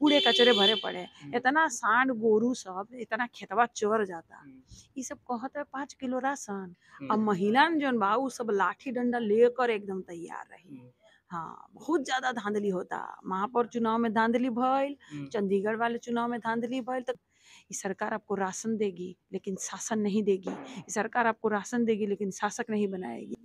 कूड़े कचरे भरे हम्म, पड़े हम्म, इतना हम्म। सांड गोरु सब इतना खेतवा चोर जाता ये सब कहत है पांच किलो राशन अब महिला जो बा सब लाठी डंडा लेकर एकदम तैयार रही हाँ बहुत ज्यादा धांधली होता महापौर चुनाव में धांधली भल चंडीगढ़ वाले चुनाव में धांधली भल तो सरकार आपको राशन देगी लेकिन शासन नहीं देगी सरकार आपको राशन देगी लेकिन शासक नहीं बनाएगी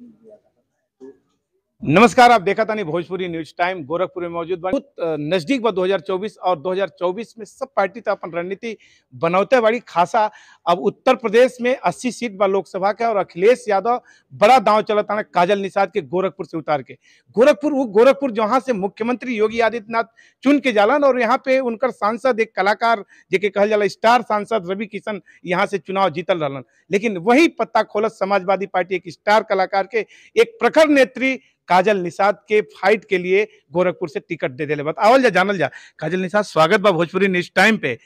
नमस्कार आप देखा था नहीं भोजपुरी न्यूज टाइम गोरखपुर में मौजूद बहुत नजदीक हजार 2024 और 2024 में सब पार्टी तो अपन रणनीति बनौते बड़ी खासा अब उत्तर प्रदेश में 80 सीट बा लोकसभा का और अखिलेश यादव बड़ा दांव चलाता है काजल निषाद के गोरखपुर से उतार के गोरखपुर वो गोरखपुर जहां से मुख्यमंत्री योगी आदित्यनाथ चुन के जालन और यहाँ पे उनकर सांसद एक कलाकार जेके कहा जाला स्टार सांसद रवि किशन यहाँ से चुनाव जीतल रहन लेकिन वही पत्ता खोलत समाजवादी पार्टी एक स्टार कलाकार के एक प्रखर नेत्री काजल निषाद के फाइट के लिए गोरखपुर से टिकट दे दे बात आवल जा जानल जा काजल निषाद स्वागत बा भोजपुरी न्यूज टाइम पे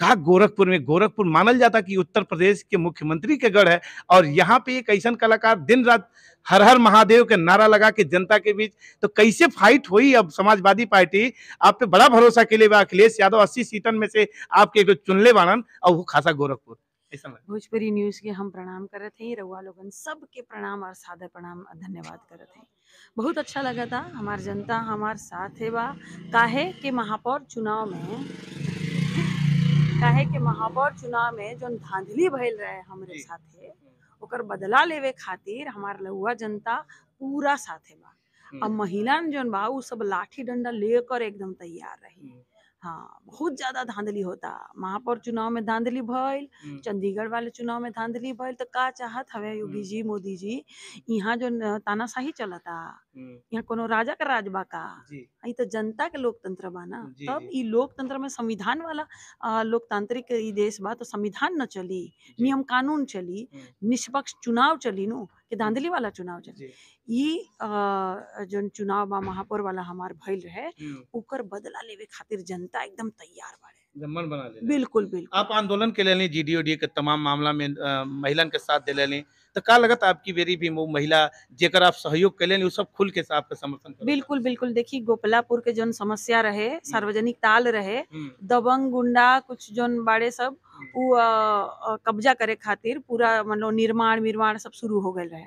कहा गोरखपुर में गोरखपुर मानल जाता कि उत्तर प्रदेश के मुख्यमंत्री के गढ़ है और यहाँ पे एक ऐसा कलाकार दिन रात हर हर महादेव के नारा लगा के जनता के बीच तो कैसे फाइट हुई अब समाजवादी पार्टी आप पे बड़ा भरोसा के लिए अखिलेश यादव अस्सी सीटन में से आपके जो चुनले बानन और वो खासा गोरखपुर भोजपुरी न्यूज के हम प्रणाम कर रहे थे रउआ लोग सबके प्रणाम और सादा प्रणाम धन्यवाद कर रहे थे बहुत अच्छा लगा था हमार जनता हमार साथ है बा काहे के महापौर चुनाव में कहे कि महापौर चुनाव में जो धांधली भैल रहे हमारे साथे हम्म। ओकर बदला लेवे खातिर हमार लहुआ जनता पूरा साथे बा हम्म। अब महिला जो बा सब लाठी डंडा लेकर एकदम तैयार रही हम्म। हाँ बहुत ज्यादा धांधली होता महापौर चुनाव में धांधली भइल चंडीगढ़ वाले चुनाव में धांधली भइल तो का चाहत हवे योगी जी मोदी जी यहाँ जो तानाशाही चलता यहाँ कोनो राजा का राज बा का यही तो जनता के लोकतंत्र बा ना तब ये लोकतंत्र में संविधान वाला लोकतांत्रिक देश बा तो संविधान न चली नियम कानून चली निष्पक्ष चुनाव चली नु कि दांदली वाला चुनाव जन ये जन चुनाव महापौर वाला हमार भइल रहे ओकर बदला लेवे खातिर जनता एकदम तैयार बाड़े मन बना ले बिल्कुल बिल्कुल आप आंदोलन के लिए जी डी के तमाम मामला में महिला के साथ दे ले लें तो लगता है आपकी बेरी भी महिला जेकर आप सहयोग के लिए सब खुल के साथ समर्थन बिल्कुल बिल्कुल देखिए गोपलापुर के जौन समस्या रहे हम्म। सार्वजनिक ताल रहे हम्म। दबंग गुंडा कुछ जौन बड़े सब हम्म। कब्जा करे खातिर पूरा मतलब निर्माण निर्माण सब शुरू हो गए रहे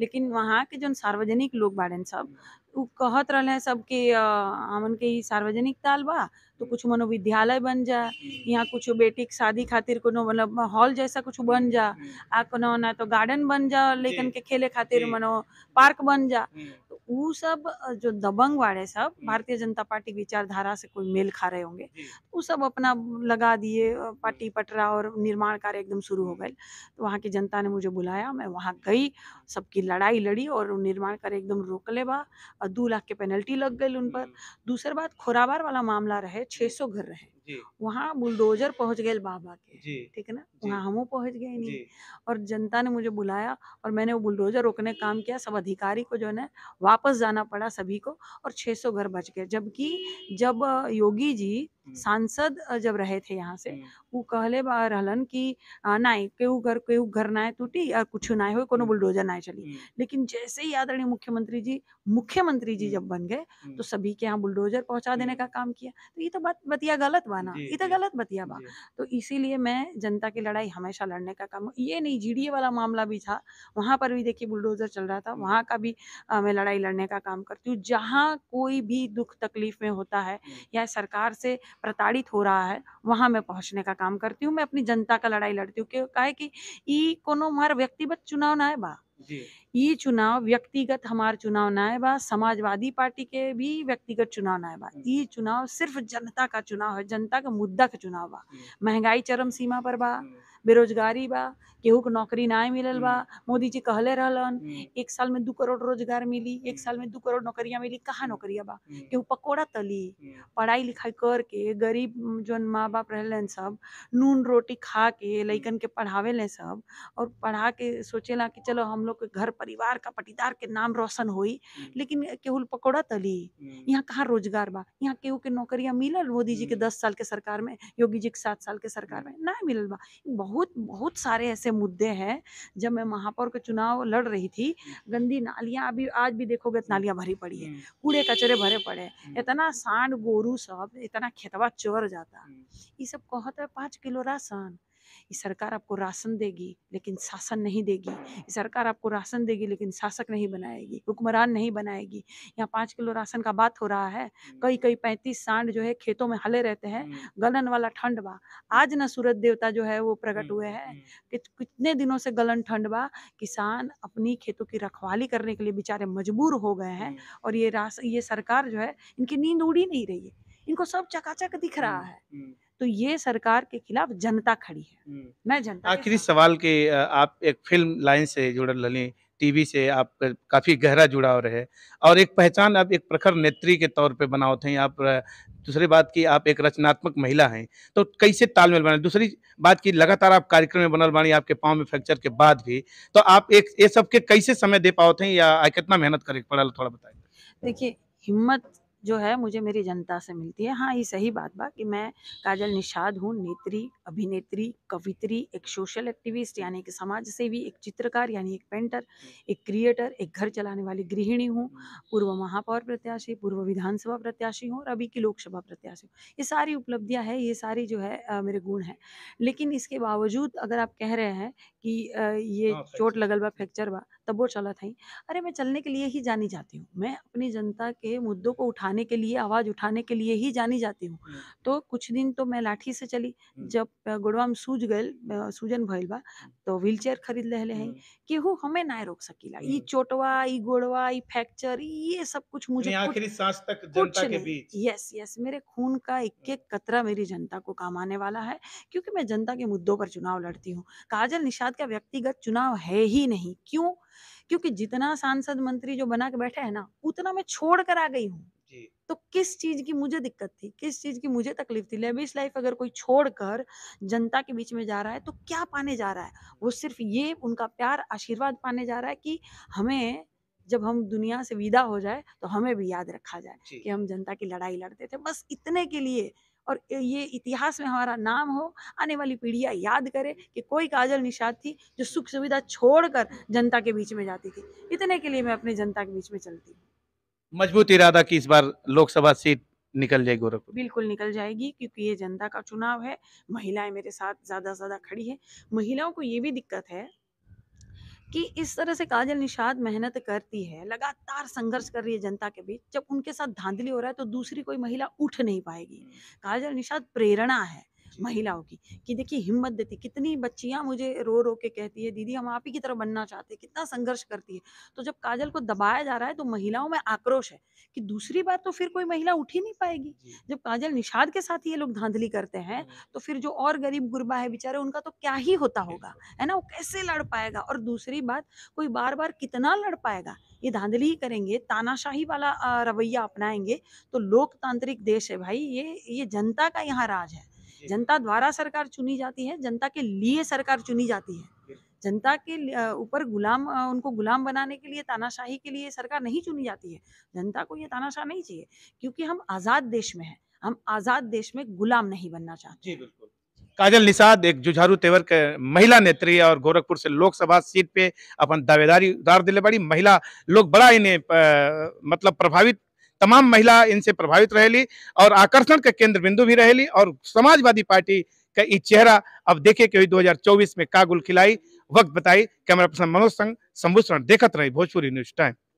लेकिन वहाँ के जौन सार्वजनिक लोग बाड़े सब वो कहत रहे सब कि हमन के सार्वजनिक ताल बा तो कुछ मनोविद्यालय बन जा यहाँ कुछ बेटी के शादी खातिर को मतलब हॉल जैसा कुछ बन जा हम्म। आ को ना तो गार्डन बन जा लेकिन के खेले खातिर मनो पार्क बन जा हम्म। वो सब जो दबंग वाले सब भारतीय जनता पार्टी विचारधारा से कोई मेल खा रहे होंगे वो तो सब अपना लगा दिए पार्टी पटरा और निर्माण कार्य एकदम शुरू हो गए तो वहाँ की जनता ने मुझे बुलाया मैं वहाँ गई सबकी लड़ाई लड़ी और निर्माण कार्य एकदम रोक ले बा दो लाख के पेनल्टी लग गई उन पर दूसरी बात खोराबार वाला मामला रहे छः घर रहे वहाँ बुलडोजर पहुँच गए बाबा के ठीक है ना वहाँ हमू पहुँच गए नहीं और जनता ने मुझे बुलाया और मैंने वो बुलडोजर रोकने काम किया सब अधिकारी को जो है वापस जाना पड़ा सभी को और 600 घर बच गए जबकि जब योगी जी हम्म। सांसद जब रहे थे यहाँ से हम्म। वो कहले रहलन कि नहीं केहू घर केहू घर ना टूटी और कुछ ना हो कोनो हम्म। बुलडोजर ना चली लेकिन जैसे ही आदरणीय मुख्यमंत्री जी मुख्यमंत्री जी जब बन गए तो सभी के यहाँ बुलडोजर पहुंचा देने का काम किया तो ये तो बात बतिया गलत ना ये तो गलत बतिया बा तो इसीलिए मैं जनता की लड़ाई हमेशा लड़ने का काम ये नहीं जीडीए वाला मामला भी था वहां पर भी देखिए बुलडोजर चल रहा था वहां का भी मैं लड़ाई लड़ने का काम करती हूँ जहाँ कोई भी दुख तकलीफ में होता है या सरकार से प्रताड़ित हो रहा है वहाँ मैं पहुँचने का काम करती हूँ मैं अपनी जनता का लड़ाई लड़ती हूँ क्यों कहे कि ये कोनो हमारा व्यक्तिगत चुनाव ना है बा ये चुनाव व्यक्तिगत हमारा चुनाव ना है बा समाजवादी पार्टी के भी व्यक्तिगत चुनाव ना है बा ये हम्म। चुनाव सिर्फ जनता का चुनाव है जनता का मुद्दा का चुनाव बा हम्म। महंगाई चरम सीमा पर बा हम्म। बेरोजगारी बा केहू के नौकरी ना मिलल बा हम्म। मोदी जी कहले रहलन हम्म। एक साल में दू करोड़ रोजगार मिली एक हम्म। साल में दू करोड़ नौकरिया मिली कहाँ नौकरिया बा केहू पकौड़ा तली पढ़ाई लिखाई करके गरीब जो माँ बाप रह सब नून रोटी खा के लैकन के पढ़ावे ले सब और पढ़ा के सोचे ला कि चलो हम लोग के घर परिवार का पटीदार के नाम रोशन होई लेकिन केहू पकौड़ा तली यहाँ कहाँ रोजगार बा यहाँ केहू के नौकरिया मिलल मोदी जी के दस साल के सरकार में योगी जी के सात साल के सरकार में ना मिलल बा बहुत बहुत बहुत सारे ऐसे मुद्दे हैं जब मैं महापौर का चुनाव लड़ रही थी गंदी नालियाँ अभी आज भी देखोगे तो नालियाँ भरी पड़ी है कूड़े कचरे भरे पड़े इतना सांड गोरू सब इतना खेतवा चोर जाता ये सब कहते पाँच किलो राशन ये सरकार आपको राशन देगी लेकिन शासन नहीं देगी ये सरकार आपको राशन देगी लेकिन शासक नहीं बनाएगी हुक्मरान नहीं बनाएगी यहाँ पाँच किलो राशन का बात हो रहा है कई कई पैंतीस सांड जो है खेतों में हले रहते हैं गलन वाला ठंड बा आज ना सूरज देवता जो है वो प्रकट हुए हैं कि कितने दिनों से गलन ठंड बा किसान अपनी खेतों की रखवाली करने के लिए बेचारे मजबूर हो गए हैं और ये रास ये सरकार जो है इनकी नींद उड़ी नहीं रही है इनको सब चकाचक दिख रहा है तो ये सरकार के खिलाफ जनता खड़ी है मैं जनता आखिरी सवाल के आप एक फिल्म लाइन से जुड़ रही टीवी से आप काफ़ी गहरा जुड़ाव रहे और एक पहचान आप एक प्रखर नेत्री के तौर पे बनाओ थे आप दूसरी बात की आप एक रचनात्मक महिला हैं तो कैसे तालमेल बना दूसरी बात की लगातार आप कार्यक्रम में बनल बानी आपके पाँव में फ्रैक्चर के बाद भी तो आप एक ये सब के कैसे समय दे पाओ थे या कितना मेहनत करे पड़ा थोड़ा बताइए देखिए हिम्मत जो है मुझे मेरी जनता से मिलती है हाँ ये सही बात बा कि मैं काजल निषाद हूँ नेत्री अभिनेत्री कवित्री एक सोशल एक्टिविस्ट यानी कि समाज सेवी एक चित्रकार यानी एक पेंटर एक क्रिएटर एक घर चलाने वाली गृहिणी हूँ पूर्व महापौर प्रत्याशी पूर्व विधानसभा प्रत्याशी हूँ और अभी की लोकसभा प्रत्याशी हूँ ये सारी उपलब्धियाँ है ये सारी जो है आ, मेरे गुण हैं लेकिन इसके बावजूद अगर आप कह रहे हैं कि आ, ये हाँ, चोट लगल बा फ्रैक्चर बा तब वो चला था अरे मैं चलने के लिए ही जानी जाती हूँ मैं अपनी जनता के मुद्दों को उठाने के लिए आवाज़ उठाने के लिए ही जानी जाती हूँ तो कुछ दिन तो मैं लाठी से चली जब गुड़वाम सूझ गए सूजन भैल बा तो व्हील चेयर खरीद रहे हैं कि हो हमें ना रोक सकीला ये चोटवा ये गोड़वा ये फ्रैक्चर ये सब कुछ मुझे आखिरी सांस तक जनता के बीच यस यस मेरे खून का एक एक कतरा मेरी जनता को काम आने वाला है क्योंकि मैं जनता के मुद्दों पर चुनाव लड़ती हूँ काजल निषाद का व्यक्तिगत चुनाव है ही नहीं क्यों क्योंकि जितना सांसद मंत्री जो बना के बैठे है ना उतना मैं छोड़ कर आ गई हूँ तो किस चीज की मुझे दिक्कत थी किस चीज की मुझे तकलीफ थी लेबिस लाइफ अगर कोई छोड़कर जनता के बीच में जा रहा है तो क्या पाने जा रहा है वो सिर्फ ये उनका प्यार आशीर्वाद पाने जा रहा है कि हमें जब हम दुनिया से विदा हो जाए तो हमें भी याद रखा जाए कि हम जनता की लड़ाई लड़ते थे बस इतने के लिए और ये इतिहास में हमारा नाम हो आने वाली पीढ़ियाँ याद करे कि कोई काजल निषाद थी जो सुख सुविधा छोड़कर जनता के बीच में जाती थी इतने के लिए मैं अपनी जनता के बीच में चलती हूँ मजबूत इरादा की इस बार लोकसभा सीट निकल जाएगी गोरखपुर बिल्कुल निकल जाएगी क्योंकि ये जनता का चुनाव है महिलाएं मेरे साथ ज़्यादा से ज़्यादा खड़ी है महिलाओं को ये भी दिक्कत है कि इस तरह से काजल निषाद मेहनत करती है लगातार संघर्ष कर रही है जनता के बीच जब उनके साथ धांधली हो रहा है तो दूसरी कोई महिला उठ नहीं पाएगी हम्म। काजल निषाद प्रेरणा है महिलाओं की कि देखिए हिम्मत देती कितनी बच्चियां मुझे रो रो के कहती है दीदी हम आप ही की तरह बनना चाहते हैं कितना संघर्ष करती है तो जब काजल को दबाया जा रहा है तो महिलाओं में आक्रोश है कि दूसरी बार तो फिर कोई महिला उठ ही नहीं पाएगी जब काजल निषाद के साथ ये लोग धांधली करते हैं हाँ। तो फिर जो और गरीब गुरबा है बेचारे उनका तो क्या ही होता होगा है ना वो कैसे लड़ पाएगा और दूसरी बात कोई बार बार कितना लड़ पाएगा ये धांधली ही करेंगे तानाशाही वाला रवैया अपनाएंगे तो लोकतांत्रिक देश है भाई ये ये जनता का यहाँ राज है जनता द्वारा सरकार चुनी जाती है जनता के लिए सरकार चुनी जाती है जनता के ऊपर गुलाम उनको गुलाम बनाने के लिए तानाशाही के लिए सरकार नहीं चुनी जाती है जनता को ये तानाशाह नहीं चाहिए क्योंकि हम आज़ाद देश में हैं हम आज़ाद देश में गुलाम नहीं बनना चाहते जी बिल्कुल काजल निषाद एक जुझारू तेवर के महिला नेत्री और गोरखपुर से लोकसभा सीट पे अपन दावेदारी उतार दिले बड़ी महिला लोग बड़ा इन्हें मतलब प्रभावित तमाम महिला इनसे प्रभावित रहेली और आकर्षण के केंद्र बिंदु भी रहेली और समाजवादी पार्टी का ये चेहरा अब देखे के हजार चौबीस में कागुल खिलाई वक्त बताई कैमरा पर्सन मनोज संघ संभूषण देखत रहे भोजपुरी न्यूज टाइम